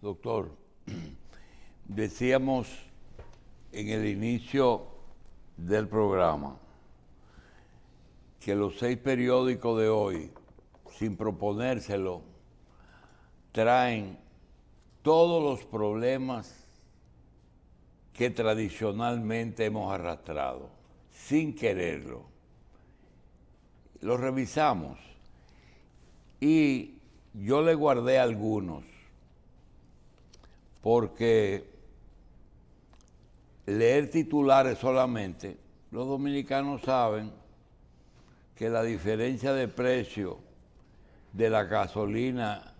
Doctor, decíamos en el inicio del programa que los seis periódicos de hoy, sin proponérselo, traen todos los problemas que tradicionalmente hemos arrastrado, sin quererlo. Los revisamos y yo le guardé algunos porque leer titulares solamente, los dominicanos saben que la diferencia de precio de la gasolina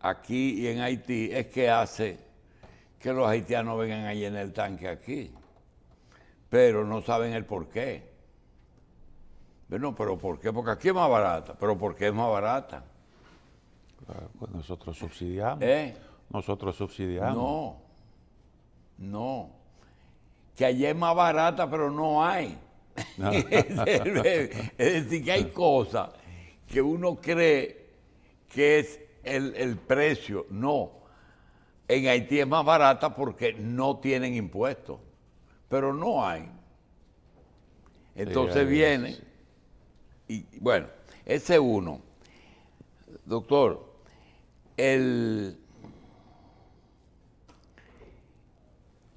aquí y en Haití es que hace que los haitianos vengan a llenar el tanque aquí, pero no saben el por qué. Bueno, pero ¿por qué? Porque aquí es más barata, pero ¿por qué es más barata? Pues nosotros subsidiamos. Eh. Nosotros subsidiamos. No, no. Que allá es más barata, pero no hay. es decir, que hay cosas que uno cree que es el, precio. No. En Haití es más barata porque no tienen impuestos, pero no hay. Entonces viene y bueno, ese uno. Doctor, en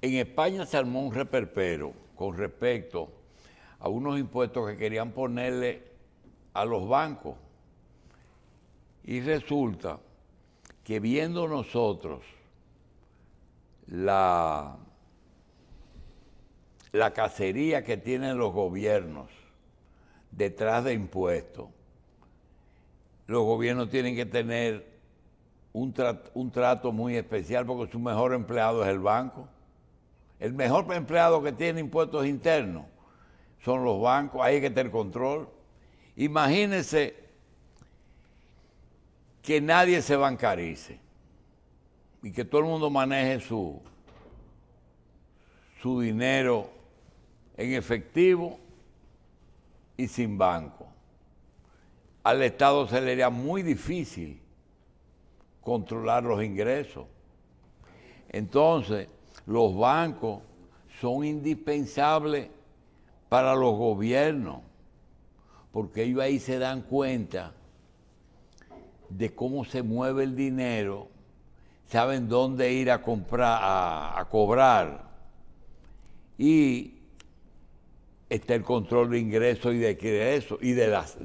España se armó un reperpero con respecto a unos impuestos que querían ponerle a los bancos. Y resulta que viendo nosotros la, la cacería que tienen los gobiernos detrás de impuestos, los gobiernos tienen que tener un, un trato muy especial porque su mejor empleado es el banco. El mejor empleado que tiene impuestos internos son los bancos, ahí hay que tener control. Imagínense que nadie se bancarice y que todo el mundo maneje su, su dinero en efectivo y sin banco al Estado se le haría muy difícil controlar los ingresos. Entonces, los bancos son indispensables para los gobiernos, porque ellos ahí se dan cuenta de cómo se mueve el dinero, saben dónde ir a comprar, a, cobrar. Y está el control de ingresos y de ingresos y de las,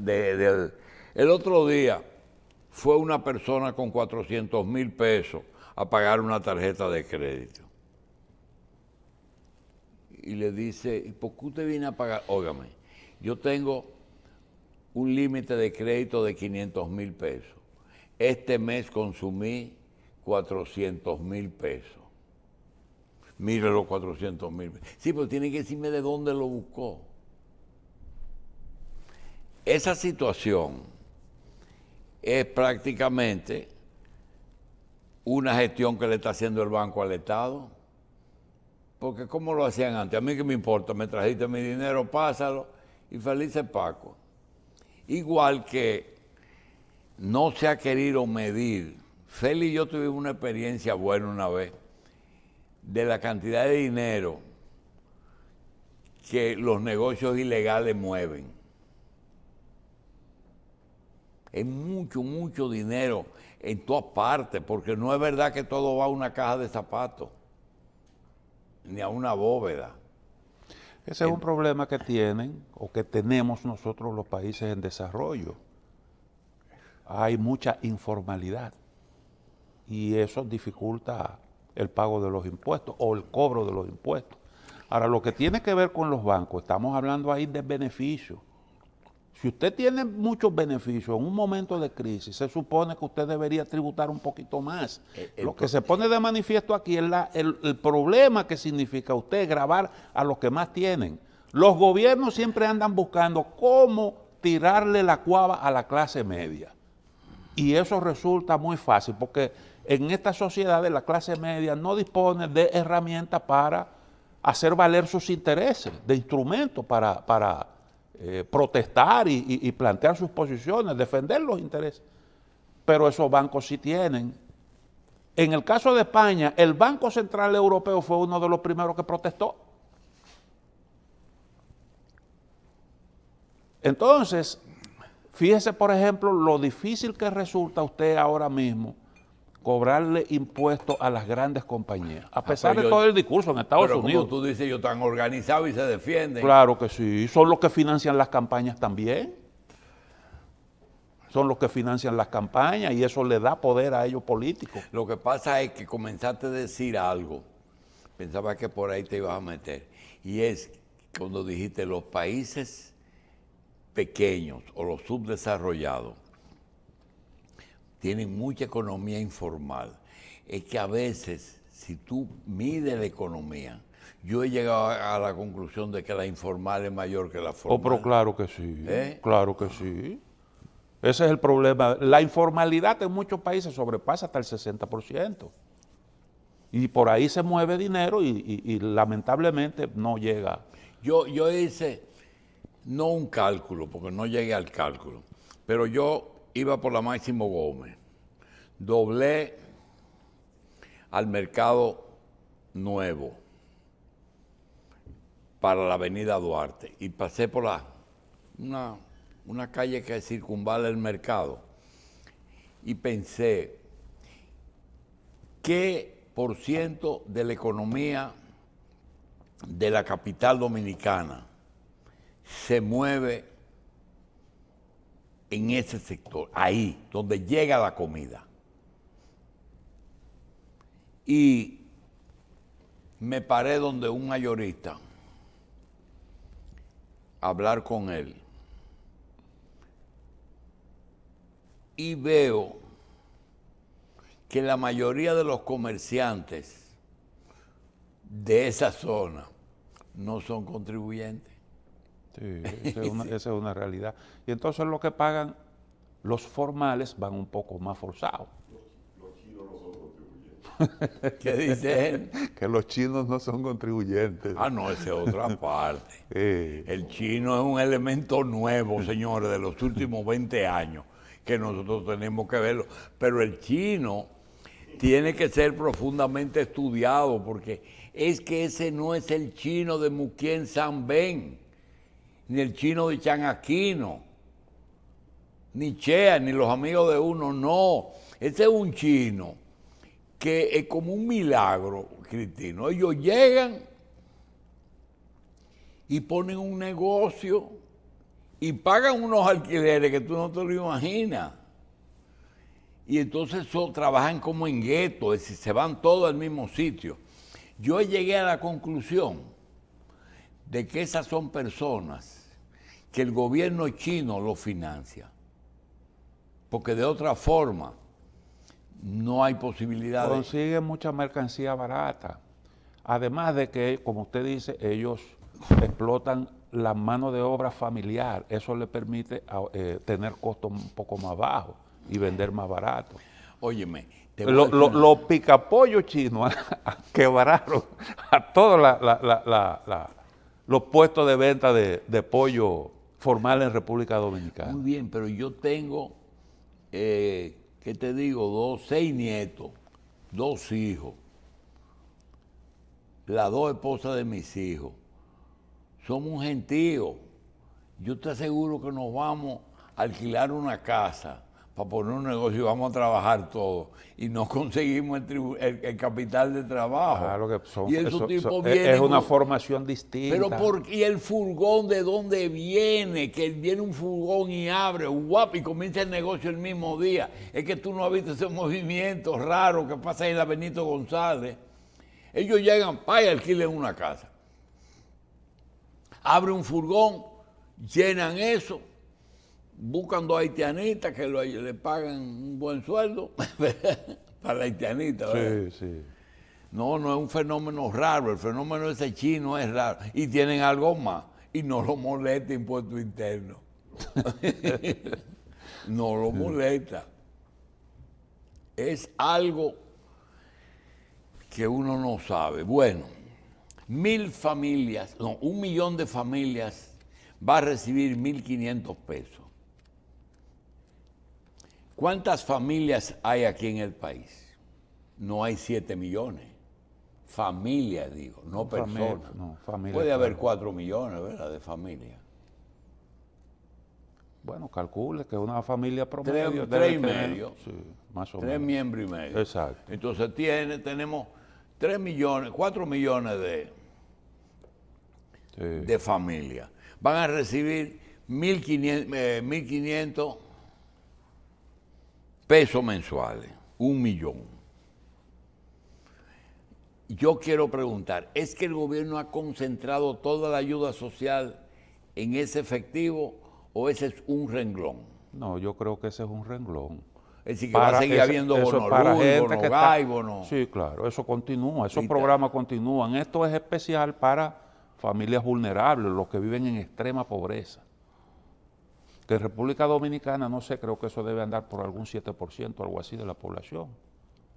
el otro día fue una persona con 400 mil pesos a pagar una tarjeta de crédito. Y le dice, ¿por qué usted viene a pagar? Óigame, yo tengo un límite de crédito de 500 mil pesos. Este mes consumí 400 mil pesos. Mire los 400 mil pesos. Sí, pero tiene que decirme de dónde lo buscó. Esa situación es prácticamente una gestión que le está haciendo el banco al Estado. Porque ¿cómo lo hacían antes? A mí que me importa, me trajiste mi dinero, pásalo y es Paco. Igual que no se ha querido medir. Feli y yo tuve una experiencia buena una vez de la cantidad de dinero que los negocios ilegales mueven es mucho, mucho dinero en todas partes, porque no es verdad que todo va a una caja de zapatos, ni a una bóveda. Ese es un problema que tienen o que tenemos nosotros los países en desarrollo. Hay mucha informalidad y eso dificulta el pago de los impuestos o el cobro de los impuestos. Ahora, lo que tiene que ver con los bancos, estamos hablando ahí de beneficios si usted tiene muchos beneficios en un momento de crisis, se supone que usted debería tributar un poquito más. E, e, Lo que se pone de manifiesto aquí es el, problema que significa usted grabar a los que más tienen. Los gobiernos siempre andan buscando cómo tirarle la cuava a la clase media. Y eso resulta muy fácil, porque en estas sociedades la clase media no dispone de herramientas para hacer valer sus intereses, de instrumentos para eh, protestar y, plantear sus posiciones, defender los intereses. Pero esos bancos sí tienen. En el caso de España, el Banco Central Europeo fue uno de los primeros que protestó. Entonces, fíjese, por ejemplo, lo difícil que resulta usted ahora mismo cobrarle impuestos a las grandes compañías, a ah, pesar de todo el discurso en Estados Unidos. tú dices, ellos están organizados y se defienden. Claro que sí, son los que financian las campañas también. Son los que financian las campañas y eso le da poder a ellos políticos. Lo que pasa es que comenzaste a decir algo, pensaba que por ahí te ibas a meter, y es cuando dijiste los países pequeños o los subdesarrollados tienen mucha economía informal. Es que a veces, si tú mides la economía, yo he llegado a la conclusión de que la informal es mayor que la oh, formal. Oh, pero claro que sí, ¿Eh? claro que sí. Ese es el problema. La informalidad en muchos países sobrepasa hasta el 60%. Y por ahí se mueve dinero y, y lamentablemente no llega. Yo, yo hice, no un cálculo, porque no llegué al cálculo, pero yo iba por la Máximo Gómez. Doblé al mercado nuevo para la avenida Duarte y pasé por la, una, una calle que circunvala el mercado y pensé, ¿qué por ciento de la economía de la capital dominicana se mueve en ese sector, ahí, donde llega la comida. Y me paré donde un mayorista hablar con él. Y veo que la mayoría de los comerciantes de esa zona no son contribuyentes. Sí, esa es, una, realidad. Y entonces lo que pagan los formales van un poco más forzados. ¿Qué dicen? que los chinos no son contribuyentes. Ah, no, esa es otra parte. El chino es un elemento nuevo, señores, de los últimos 20 años, que nosotros tenemos que verlo. Pero el chino tiene que ser profundamente estudiado, porque es que ese no es el chino de Mukien San Ben ni el chino de Aquino, ni Chea, ni los amigos de uno, no. Este es un chino que es como un milagro, Cristino. Ellos llegan y ponen un negocio y pagan unos alquileres que tú no te lo imaginas. Y entonces trabajan como en gueto, es decir, se van todos al mismo sitio. Yo llegué a la conclusión de que esas son personas que el gobierno chino lo financia, porque de otra forma no hay posibilidad. Consigue mucha mercancía barata, además de que, como usted dice, ellos explotan la mano de obra familiar, eso le permite eh, tener costos un poco más bajos y vender más barato. Óyeme, los picapollos chinos quebraron a todos los puestos de venta de, de pollo formal en República Dominicana. Muy bien, pero yo tengo, eh, ¿qué te digo? Dos, seis nietos, dos hijos, las dos esposas de mis hijos. Somos un gentío. Yo te aseguro que nos vamos a alquilar una casa para poner un negocio y vamos a trabajar todos y no conseguimos el, capital de trabajo. Claro que son, eso, e-, es una formación distinta. Pero por, ¿y el furgón de dónde viene? Que viene un furgón y abre, guapo, y comienza el negocio el mismo día. Es que tú no has visto ese movimiento raro que pasa en la Benito González. Ellos llegan, para alquilen una casa. Abre un furgón, llenan eso, Buscando dos haitianitas que le pagan un buen sueldo para la haitianita. Sí, sí. No, no es un fenómeno raro, el fenómeno ese chino es raro. Y tienen algo más, y no lo molesta impuesto interno. no lo molesta. Es algo que uno no sabe. Bueno, mil familias, no, un millón de familias va a recibir 1.500 pesos. ¿Cuántas familias hay aquí en el país? No hay 7 millones. Familia, digo, no personas. Puede haber 4 millones, ¿verdad? De familias. Bueno, calcule que una familia promedio. Tres, y medio. Sí, más o tres miembros y medio. Exacto. Entonces tiene, tenemos 3 millones, 4 millones de, de familias. Van a recibir 1.500 pesos mensuales, un millón. Yo quiero preguntar, ¿es que el gobierno ha concentrado toda la ayuda social en ese efectivo o ese es un renglón? No, yo creo que ese es un renglón. Es decir, que va a seguir habiendo para gente que Sí, claro, eso continúa, esos programas continúan. Esto es especial para familias vulnerables, los que viven en extrema pobreza que en República Dominicana, no sé, creo que eso debe andar por algún 7%, algo así de la población.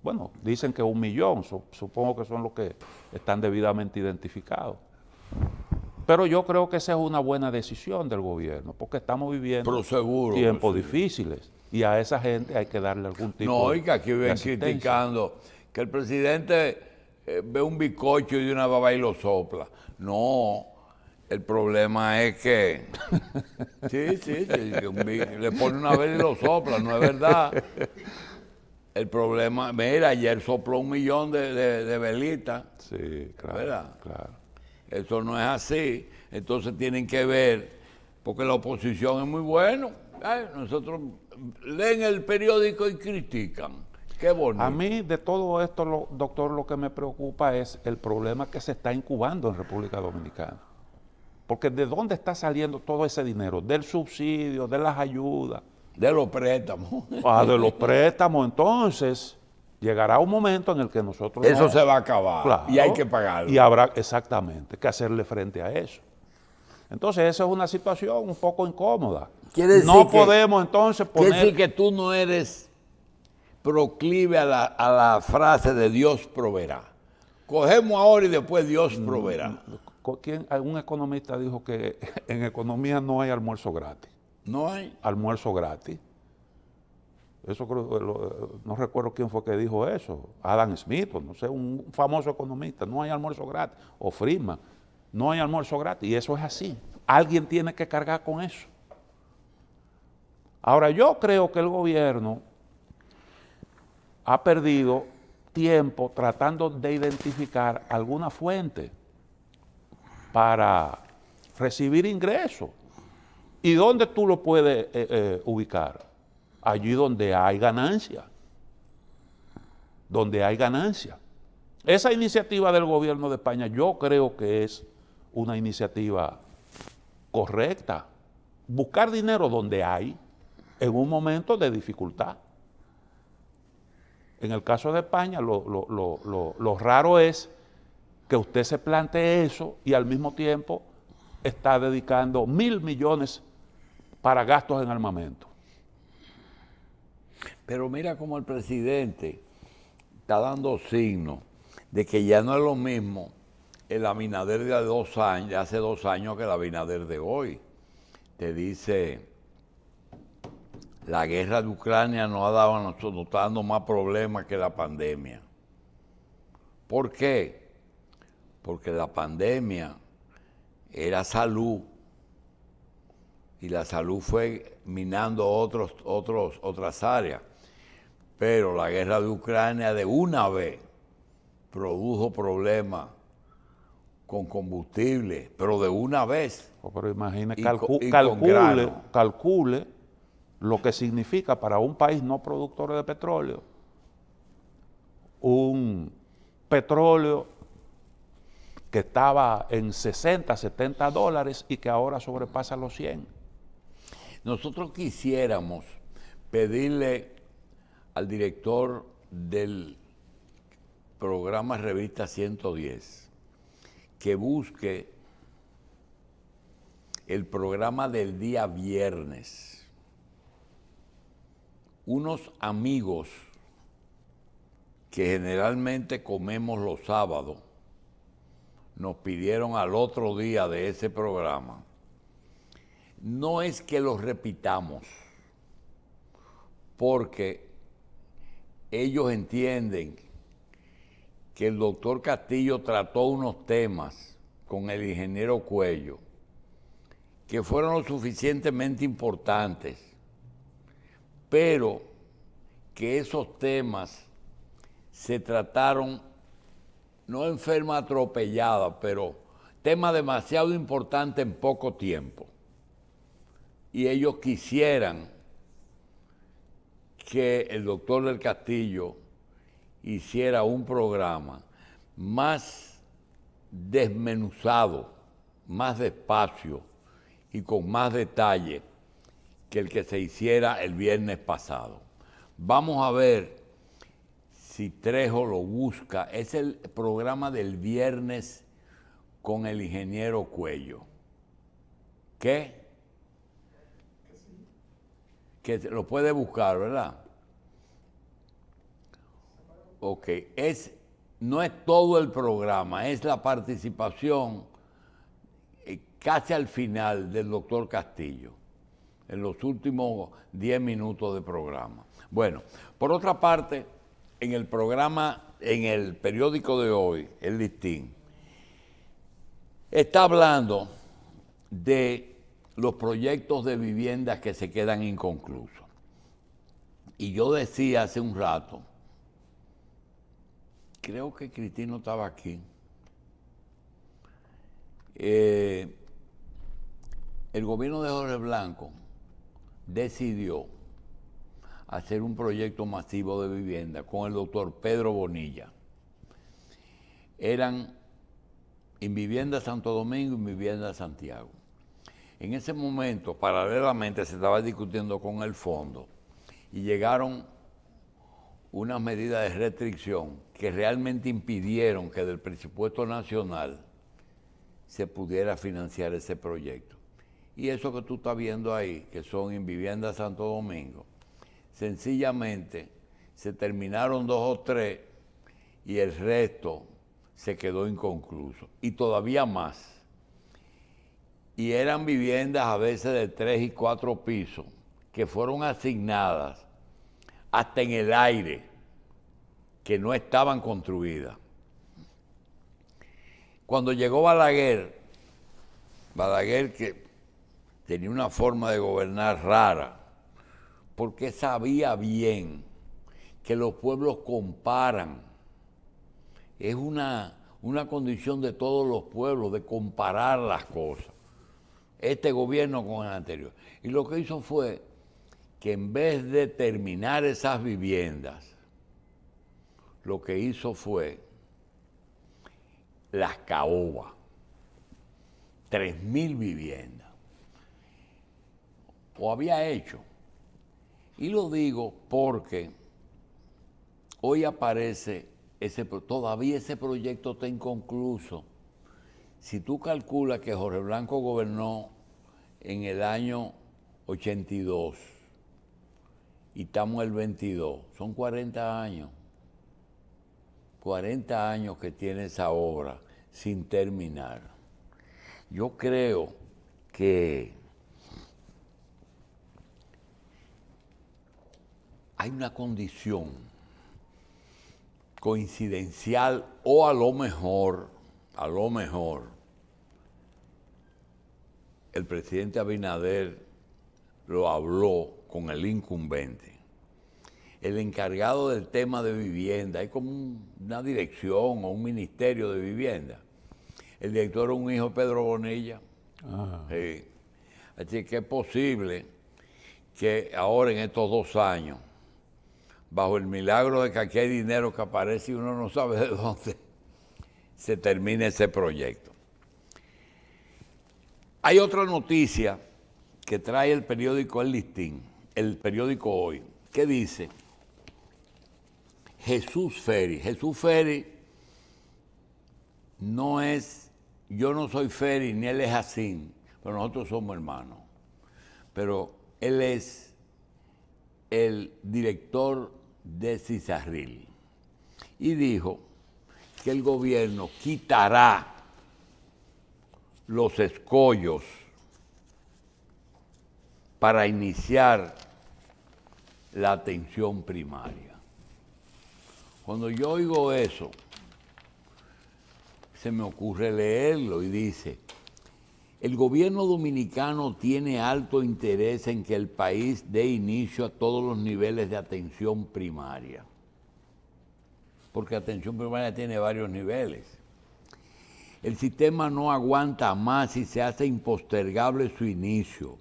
Bueno, dicen que un millón, supongo que son los que están debidamente identificados. Pero yo creo que esa es una buena decisión del gobierno, porque estamos viviendo tiempos difíciles y a esa gente hay que darle algún tipo de No, oiga, que aquí ven criticando que el presidente eh, ve un bizcocho y de una baba y lo sopla. No, el problema es que. sí, sí, sí. Le pone una vela y lo sopla, no es verdad. El problema, mira, ayer sopló un millón de, velitas. Sí, claro. ¿verdad? Claro. Eso no es así. Entonces tienen que ver, porque la oposición es muy bueno. Nosotros leen el periódico y critican. Qué bonito. A mí de todo esto, doctor, lo que me preocupa es el problema que se está incubando en República Dominicana. Porque ¿de dónde está saliendo todo ese dinero? Del subsidio, de las ayudas. De los préstamos. Ah, de los préstamos. Entonces, llegará un momento en el que nosotros... Eso se va a acabar y hay que pagarlo. Y habrá exactamente que hacerle frente a eso. Entonces, esa es una situación un poco incómoda. Decir no podemos entonces poner... Quiere decir que tú no eres proclive a la, a la frase de Dios proveerá. Cogemos ahora y después Dios mm, proveerá. ¿quién, algún economista dijo que en economía no hay almuerzo gratis. No hay. Almuerzo gratis. Eso eh, eh, no recuerdo quién fue que dijo eso. Adam Smith, o no sé, un famoso economista. No hay almuerzo gratis. O Friedman. No hay almuerzo gratis. Y eso es así. Alguien tiene que cargar con eso. Ahora, yo creo que el gobierno ha perdido tiempo tratando de identificar alguna fuente para recibir ingresos. ¿Y dónde tú lo puedes eh, eh, ubicar? Allí donde hay ganancia. Donde hay ganancia. Esa iniciativa del gobierno de España yo creo que es una iniciativa correcta. Buscar dinero donde hay en un momento de dificultad. En el caso de España, lo, lo raro es que usted se plantee eso y al mismo tiempo está dedicando mil millones para gastos en armamento. Pero mira cómo el presidente está dando signos de que ya no es lo mismo el Abinader de, dos años, de hace dos años que el Abinader de hoy. Te dice, la guerra de Ucrania no ha dado nosotros, dando más problemas que la pandemia. ¿Por qué? porque la pandemia era salud y la salud fue minando otros, otros, otras áreas. Pero la guerra de Ucrania de una vez produjo problemas con combustible, pero de una vez. Oh, pero imagina, calcule lo que significa para un país no productor de petróleo un petróleo que estaba en 60, 70 dólares y que ahora sobrepasa los 100. Nosotros quisiéramos pedirle al director del programa Revista 110 que busque el programa del día viernes. Unos amigos que generalmente comemos los sábados nos pidieron al otro día de ese programa, no es que los repitamos, porque ellos entienden que el doctor Castillo trató unos temas con el ingeniero Cuello que fueron lo suficientemente importantes, pero que esos temas se trataron no enferma atropellada, pero tema demasiado importante en poco tiempo. Y ellos quisieran que el doctor del Castillo hiciera un programa más desmenuzado, más despacio y con más detalle que el que se hiciera el viernes pasado. Vamos a ver si Trejo lo busca, es el programa del viernes con el ingeniero Cuello. ¿Qué? Que lo puede buscar, ¿verdad? Ok, es, no es todo el programa, es la participación eh, casi al final del doctor Castillo, en los últimos 10 minutos de programa. Bueno, por otra parte, en el programa, en el periódico de hoy, el listín, está hablando de los proyectos de viviendas que se quedan inconclusos. Y yo decía hace un rato, creo que Cristino estaba aquí, eh, el gobierno de Jorge Blanco decidió hacer un proyecto masivo de vivienda con el doctor Pedro Bonilla. Eran en vivienda Santo Domingo y vivienda Santiago. En ese momento, paralelamente, se estaba discutiendo con el fondo y llegaron unas medidas de restricción que realmente impidieron que del presupuesto nacional se pudiera financiar ese proyecto. Y eso que tú estás viendo ahí, que son en Vivienda Santo Domingo, Sencillamente se terminaron dos o tres y el resto se quedó inconcluso. Y todavía más. Y eran viviendas a veces de tres y cuatro pisos que fueron asignadas hasta en el aire, que no estaban construidas. Cuando llegó Balaguer, Balaguer que tenía una forma de gobernar rara, porque sabía bien que los pueblos comparan. Es una, una condición de todos los pueblos, de comparar las cosas. Este gobierno con el anterior. Y lo que hizo fue que en vez de terminar esas viviendas, lo que hizo fue las caobas, 3.000 viviendas. O había hecho, y lo digo porque hoy aparece ese, todavía ese proyecto está inconcluso. Si tú calculas que Jorge Blanco gobernó en el año 82 y estamos en el 22, son 40 años. 40 años que tiene esa obra sin terminar. Yo creo que hay una condición coincidencial o a lo mejor, a lo mejor, el presidente Abinader lo habló con el incumbente. El encargado del tema de vivienda, hay como una dirección o un ministerio de vivienda. El director un hijo Pedro Bonilla. Ah. Así que es posible que ahora en estos dos años bajo el milagro de que aquí hay dinero que aparece y uno no sabe de dónde se termina ese proyecto. Hay otra noticia que trae el periódico El Listín, el periódico Hoy, que dice Jesús Ferry. Jesús Ferry no es, yo no soy Ferry ni él es así pero nosotros somos hermanos. Pero él es el director de Cisarril y dijo que el gobierno quitará los escollos para iniciar la atención primaria. Cuando yo oigo eso, se me ocurre leerlo y dice, el gobierno dominicano tiene alto interés en que el país dé inicio a todos los niveles de atención primaria, porque atención primaria tiene varios niveles. El sistema no aguanta más y se hace impostergable su inicio,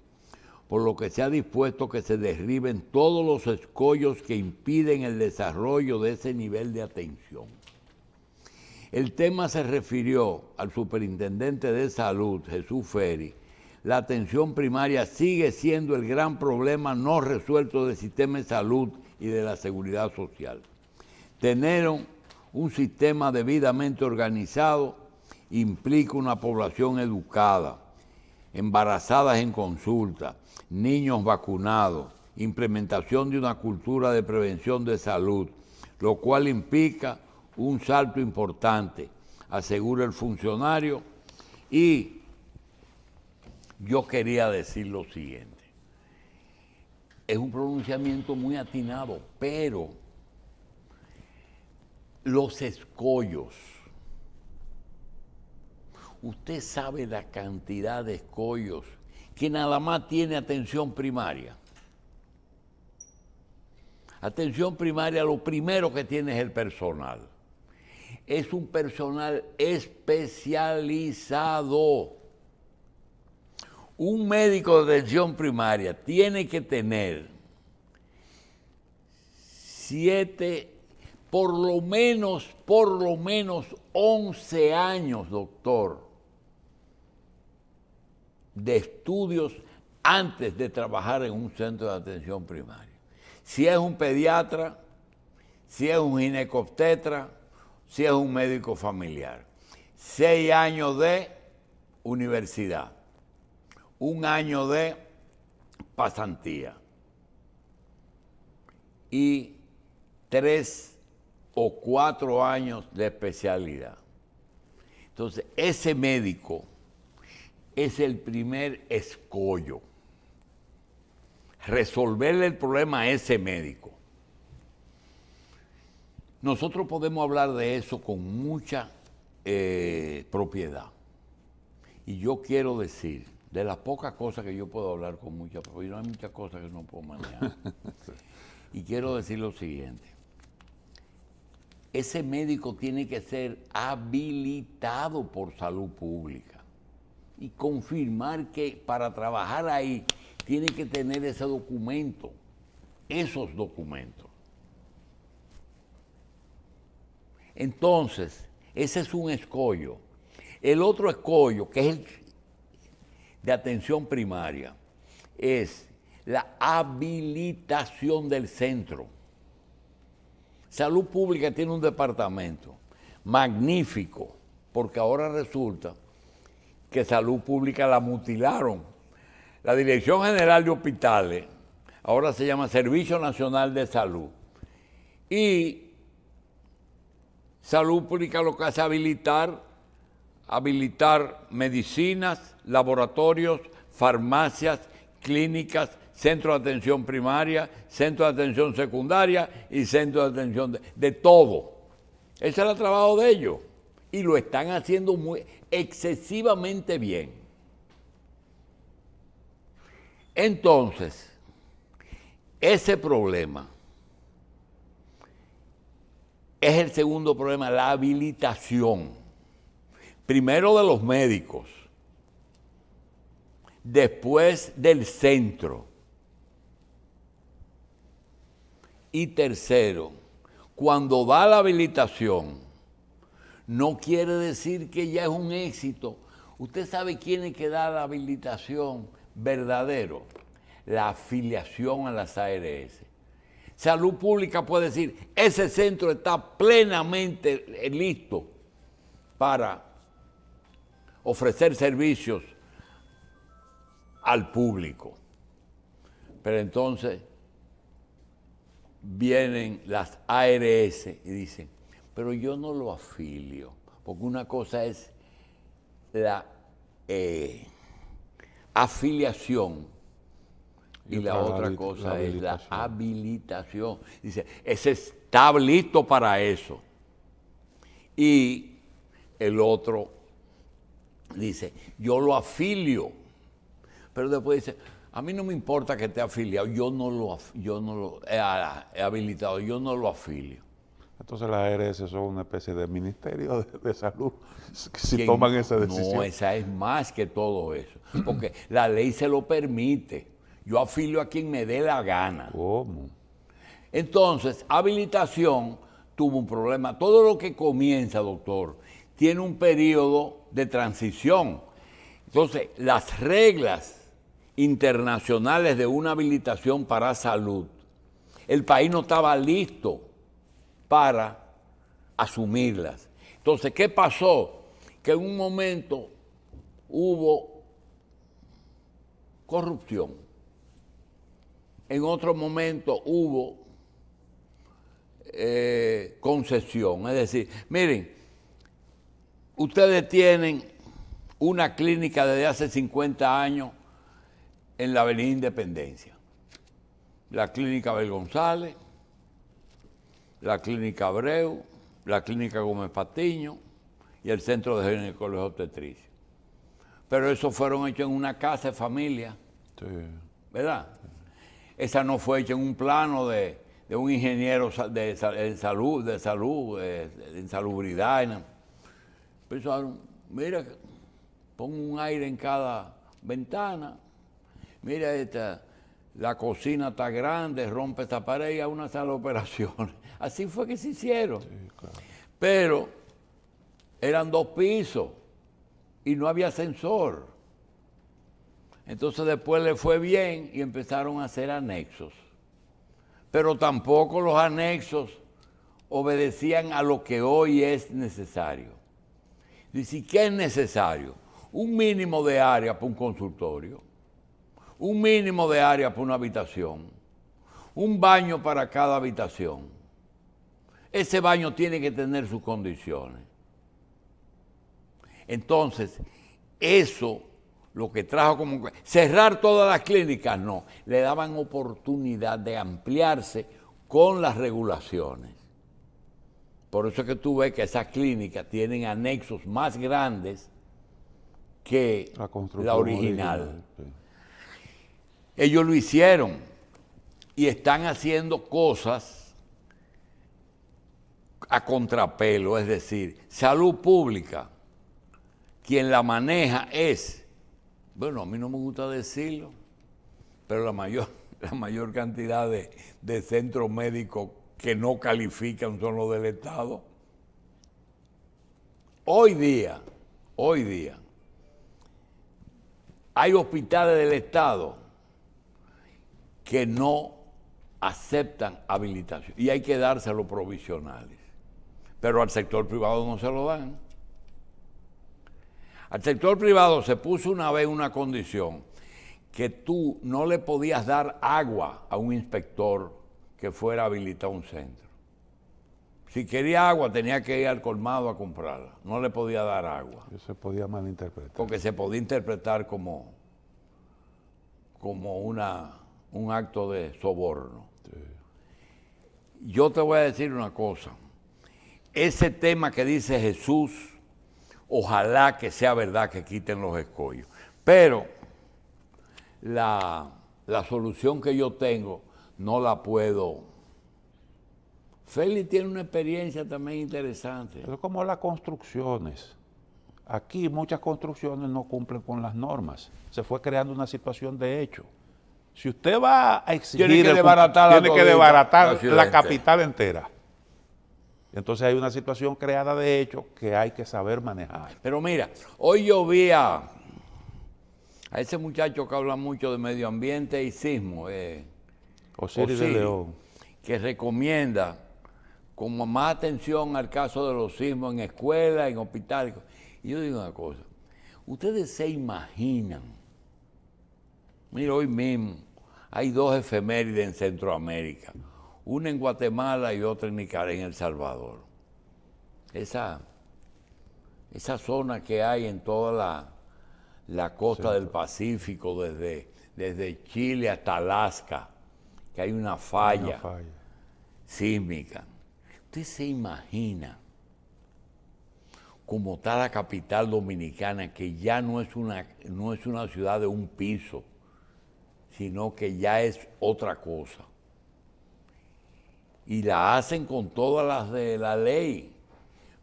por lo que se ha dispuesto que se derriben todos los escollos que impiden el desarrollo de ese nivel de atención. El tema se refirió al superintendente de salud, Jesús Ferri. La atención primaria sigue siendo el gran problema no resuelto del sistema de salud y de la seguridad social. Tener un sistema debidamente organizado implica una población educada, embarazadas en consulta, niños vacunados, implementación de una cultura de prevención de salud, lo cual implica un salto importante, asegura el funcionario. Y yo quería decir lo siguiente. Es un pronunciamiento muy atinado, pero los escollos. Usted sabe la cantidad de escollos que nada más tiene atención primaria. Atención primaria, lo primero que tiene es el personal es un personal especializado. Un médico de atención primaria tiene que tener siete, por lo menos, por lo menos 11 años, doctor, de estudios antes de trabajar en un centro de atención primaria. Si es un pediatra, si es un ginecobstetra, si es un médico familiar. Seis años de universidad. Un año de pasantía. Y tres o cuatro años de especialidad. Entonces, ese médico es el primer escollo. Resolverle el problema a ese médico. Nosotros podemos hablar de eso con mucha eh, propiedad. Y yo quiero decir, de las pocas cosas que yo puedo hablar con mucha propiedad, no hay muchas cosas que no puedo manejar. Y quiero decir lo siguiente. Ese médico tiene que ser habilitado por salud pública y confirmar que para trabajar ahí tiene que tener ese documento, esos documentos. Entonces, ese es un escollo. El otro escollo, que es el de atención primaria, es la habilitación del centro. Salud Pública tiene un departamento magnífico, porque ahora resulta que Salud Pública la mutilaron. La Dirección General de Hospitales ahora se llama Servicio Nacional de Salud. Y Salud Pública lo que hace habilitar, habilitar medicinas, laboratorios, farmacias, clínicas, centros de atención primaria, centros de atención secundaria y centros de atención de, todo. Ese es el trabajo de ellos y lo están haciendo muy, excesivamente bien. Entonces, ese problema es el segundo problema, la habilitación. Primero de los médicos, después del centro y tercero, cuando da la habilitación, no quiere decir que ya es un éxito. Usted sabe quién es que da la habilitación verdadero, la afiliación a las ARS. Salud Pública puede decir, ese centro está plenamente listo para ofrecer servicios al público. Pero entonces vienen las ARS y dicen, pero yo no lo afilio, porque una cosa es la eh, afiliación y, la otra cosa es la habilitación. Dice, ese está listo para eso. Y el otro dice, yo lo afilio. Pero después dice, a mí no me importa que esté afiliado, yo no lo, yo no eh, ah, he, habilitado, yo no lo afilio. Entonces las ARS son una especie de ministerio de, de salud si toman esa decisión. No, esa es más que todo eso, porque la ley se lo permite. Yo afilio a quien me dé la gana. ¿Cómo? Entonces, habilitación tuvo un problema. Todo lo que comienza, doctor, tiene un periodo de transición. Entonces, las reglas internacionales de una habilitación para salud, el país no estaba listo para asumirlas. Entonces, ¿qué pasó? Que en un momento hubo corrupción en otro momento hubo eh, concesión. Es decir, miren, ustedes tienen una clínica desde hace 50 años en la Avenida Independencia. La clínica Bel González, la clínica Abreu, la clínica Gómez Patiño y el Centro de Ginecología Obstetricia. Pero eso fueron hechos en una casa de familia. ¿Verdad? Esa no fue hecha en un plano de, un ingeniero de, salud, de salud, eh, de insalubridad. Pensaron, mira, pongo un aire en cada ventana, mira esta, la cocina está grande, rompe esta pared y a una sala de operaciones. Así fue que se hicieron. Pero eran dos pisos y no había ascensor. Entonces después le fue bien y empezaron a hacer anexos. Pero tampoco los anexos obedecían a lo que hoy es necesario. Dice, ¿qué es necesario? Un mínimo de área para un consultorio, un mínimo de área para una habitación, un baño para cada habitación. Ese baño tiene que tener sus condiciones. Entonces, eso lo que trajo como... Cerrar todas las clínicas, no. Le daban oportunidad de ampliarse con las regulaciones. Por eso es que tú ves que esas clínicas tienen anexos más grandes que la, original. Ellos lo hicieron y están haciendo cosas a contrapelo, es decir, salud pública, quien la maneja es bueno, a mí no me gusta decirlo, pero la mayor, la mayor cantidad de, centros médicos que no califican son los del Estado. Hoy día, hoy día, hay hospitales del Estado que no aceptan habilitación y hay que dárselo provisionales, pero al sector privado no se lo dan. Al sector privado se puso una vez una condición que tú no le podías dar agua a un inspector que fuera a habilitar un centro. Si quería agua tenía que ir al colmado a comprarla, no le podía dar agua. Eso se podía malinterpretar. Porque se podía interpretar como, como una, un acto de soborno. Yo te voy a decir una cosa, ese tema que dice Jesús, Ojalá que sea verdad que quiten los escollos. Pero la, solución que yo tengo no la puedo. Félix tiene una experiencia también interesante. Pero como las construcciones. Aquí muchas construcciones no cumplen con las normas. Se fue creando una situación de hecho. Si usted va a exigir... Tiene que la capital entera. Entonces hay una situación creada de hecho que hay que saber manejar. Pero mira, hoy yo vi a, ese muchacho que habla mucho de medio ambiente y sismo, eh, de que recomienda con más atención al caso de los sismos en escuelas, en hospitales. Y yo digo una cosa, ustedes se imaginan, mira hoy mismo, hay dos efemérides en Centroamérica una en Guatemala y otra en Nicaragua, en El Salvador. Esa, esa zona que hay en toda la, costa del Pacífico, desde, desde Chile hasta Alaska, que hay una falla, sísmica. Usted se imagina como está la capital dominicana, que ya no es una, no es una ciudad de un piso, sino que ya es otra cosa y la hacen con todas las de la ley.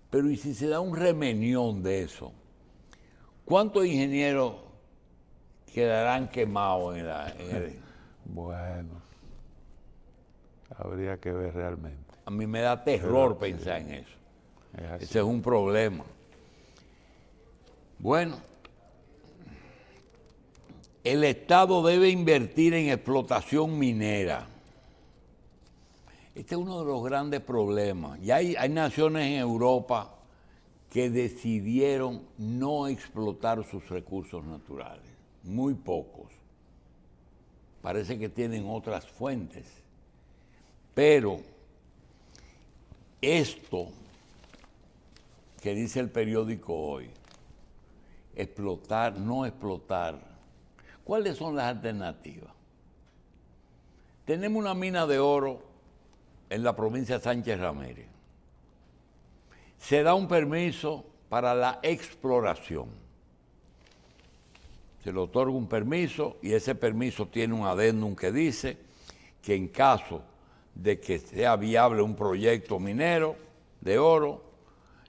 Pero ¿y si se da un remenión de eso? ¿Cuántos ingenieros quedarán quemados en, la, Bueno, habría que ver realmente. A mí me da terror pensar en eso. Ese es un problema. Bueno, el Estado debe invertir en explotación minera este es uno de los grandes problemas. Y hay, hay naciones en Europa que decidieron no explotar sus recursos naturales, muy pocos. Parece que tienen otras fuentes. Pero esto que dice el periódico hoy, explotar, no explotar, ¿cuáles son las alternativas? Tenemos una mina de oro en la provincia de Sánchez Ramírez. Se da un permiso para la exploración. Se le otorga un permiso y ese permiso tiene un adendum que dice que en caso de que sea viable un proyecto minero de oro,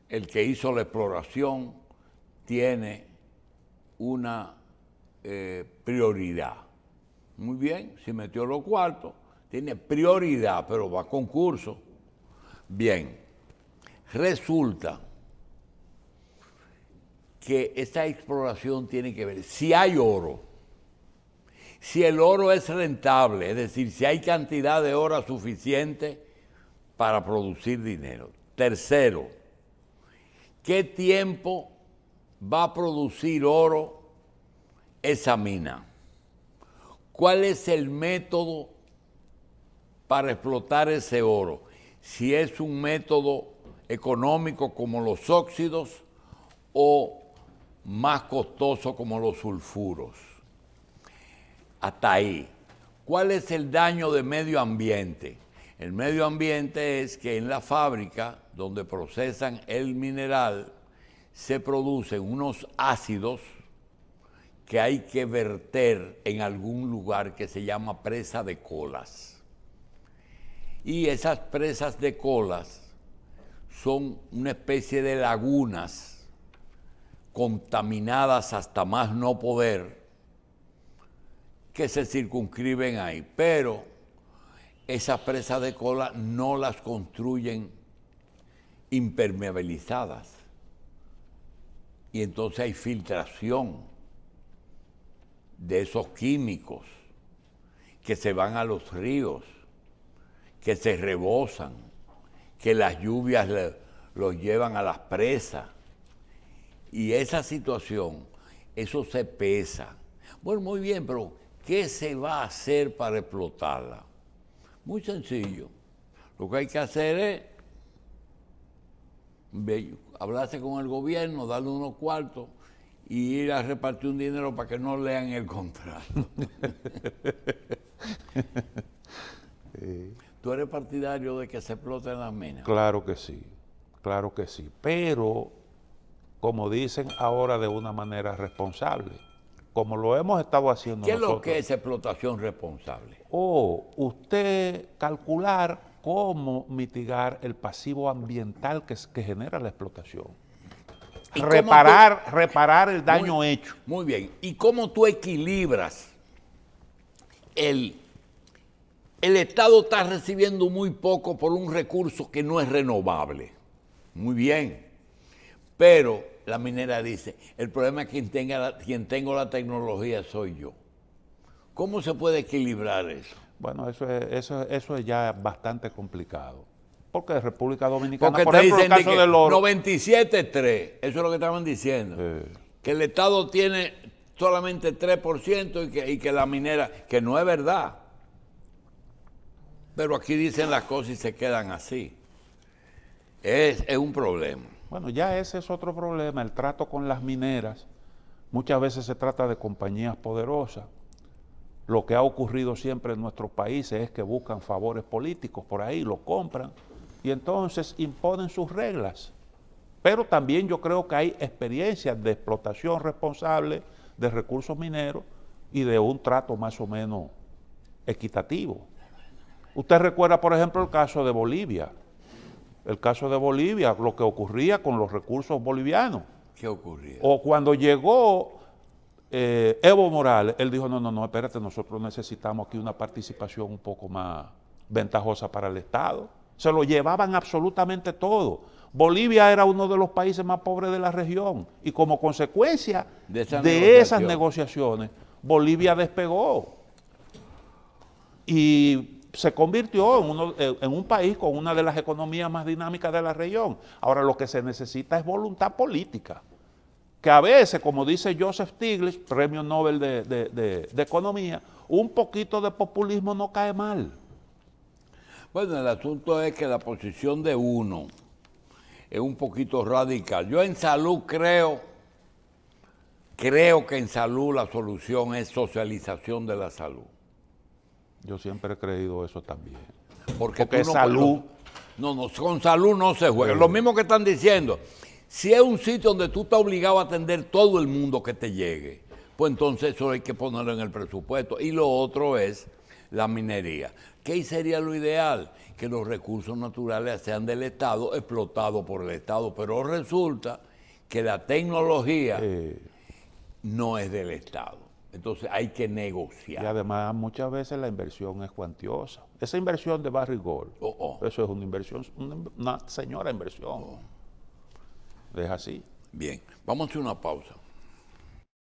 el que hizo la exploración tiene una eh, prioridad. Muy bien, se metió los cuartos, tiene prioridad, pero va a concurso. Bien, resulta que esta exploración tiene que ver si hay oro, si el oro es rentable, es decir, si hay cantidad de oro suficiente para producir dinero. Tercero, ¿qué tiempo va a producir oro esa mina? ¿Cuál es el método para explotar ese oro. Si es un método económico como los óxidos o más costoso como los sulfuros. Hasta ahí. ¿Cuál es el daño de medio ambiente? El medio ambiente es que en la fábrica donde procesan el mineral se producen unos ácidos que hay que verter en algún lugar que se llama presa de colas. Y esas presas de colas son una especie de lagunas contaminadas hasta más no poder que se circunscriben ahí. Pero esas presas de colas no las construyen impermeabilizadas. Y entonces hay filtración de esos químicos que se van a los ríos que se rebosan, que las lluvias los llevan a las presas. Y esa situación, eso se pesa. Bueno, muy bien, pero ¿qué se va a hacer para explotarla? Muy sencillo. Lo que hay que hacer es hablarse con el gobierno, darle unos cuartos y ir a repartir un dinero para que no lean el contrato. sí. ¿Tú eres partidario de que se exploten las minas? Claro que sí, claro que sí. Pero, como dicen ahora, de una manera responsable, como lo hemos estado haciendo nosotros. ¿Qué es lo que es explotación responsable? O usted calcular cómo mitigar el pasivo ambiental que, genera la explotación. reparar, reparar el daño hecho. Muy bien. ¿Y cómo tú equilibras el el Estado está recibiendo muy poco por un recurso que no es renovable. Muy bien. Pero la minera dice, el problema es que quien, tenga quien tengo la tecnología soy yo. ¿Cómo se puede equilibrar eso? Bueno, eso es, eso, es ya bastante complicado. Porque República Dominicana, por el caso de, 97.3, eso es lo que estaban diciendo. Que el Estado tiene solamente 3% y que, y que la minera, que no es verdad. Pero aquí dicen las cosas y se quedan así. Es, un problema. Bueno, ya ese es otro problema, el trato con las mineras. Muchas veces se trata de compañías poderosas. Lo que ha ocurrido siempre en nuestros países es que buscan favores políticos por ahí, lo compran y entonces imponen sus reglas. Pero también yo creo que hay experiencias de explotación responsable de recursos mineros y de un trato más o menos equitativo. Usted recuerda, por ejemplo, el caso de Bolivia. El caso de Bolivia, lo que ocurría con los recursos bolivianos. ¿Qué ocurría? O cuando llegó eh, Evo Morales, él dijo, no, no, no, espérate, nosotros necesitamos aquí una participación un poco más ventajosa para el Estado. Se lo llevaban absolutamente todo. Bolivia era uno de los países más pobres de la región y como consecuencia de, esas negociaciones, Bolivia despegó. Y se convirtió eh, en, un país con una de las economías más dinámicas de la región. Ahora lo que se necesita es voluntad política, que a veces, como dice Joseph Stiglitz, premio Nobel de, de Economía, un poquito de populismo no cae mal. Bueno, el asunto es que la posición de uno es un poquito radical. Yo en salud creo, creo que en salud la solución es socialización de la salud yo siempre he creído eso también. Porque, es salud. No, no, con salud no se juega. Lo mismo que están diciendo. Si es un sitio donde tú estás obligado a atender todo el mundo que te llegue, pues entonces eso hay que ponerlo en el presupuesto. Y lo otro es la minería. ¿Qué sería lo ideal? Que los recursos naturales sean del Estado, explotados por el Estado. Pero resulta que la tecnología no es del Estado. Entonces hay que negociar. Y además muchas veces la inversión es cuantiosa. Esa inversión de Barry Gold, oh, oh. eso es una inversión, una, señora inversión. Oh. Es así. Bien, vamos a hacer una pausa.